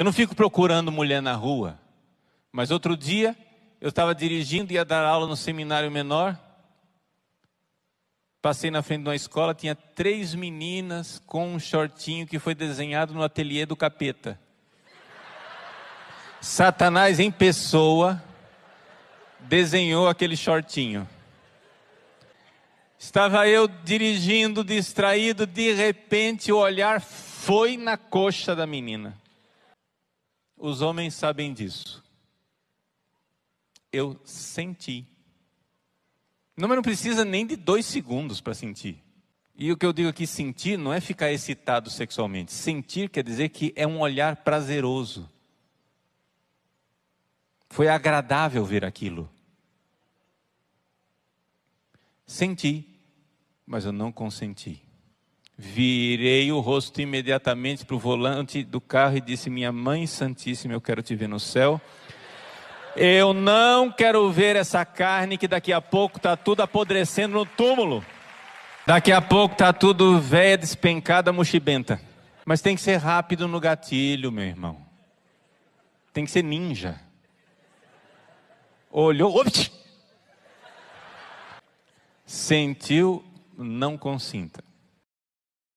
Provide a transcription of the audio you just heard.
Eu não fico procurando mulher na rua, mas outro dia eu estava dirigindo, ia dar aula no seminário menor. Passei na frente de uma escola, tinha três meninas com um shortinho que foi desenhado no ateliê do capeta. Satanás em pessoa desenhou aquele shortinho. Estava eu dirigindo, distraído, de repente o olhar foi na coxa da menina. Os homens sabem disso. Eu senti. Não, não precisa nem de dois segundos para sentir. E o que eu digo aqui, sentir, não é ficar excitado sexualmente. Sentir quer dizer que é um olhar prazeroso. Foi agradável ver aquilo. Senti, mas eu não consenti. Virei o rosto imediatamente para o volante do carro e disse: Minha mãe Santíssima, eu quero te ver no céu. Eu não quero ver essa carne que daqui a pouco está tudo apodrecendo no túmulo. Daqui a pouco está tudo velha, despencada, mochibenta. Mas tem que ser rápido no gatilho, meu irmão. Tem que ser ninja. Olhou, ops! sentiu, não consinta.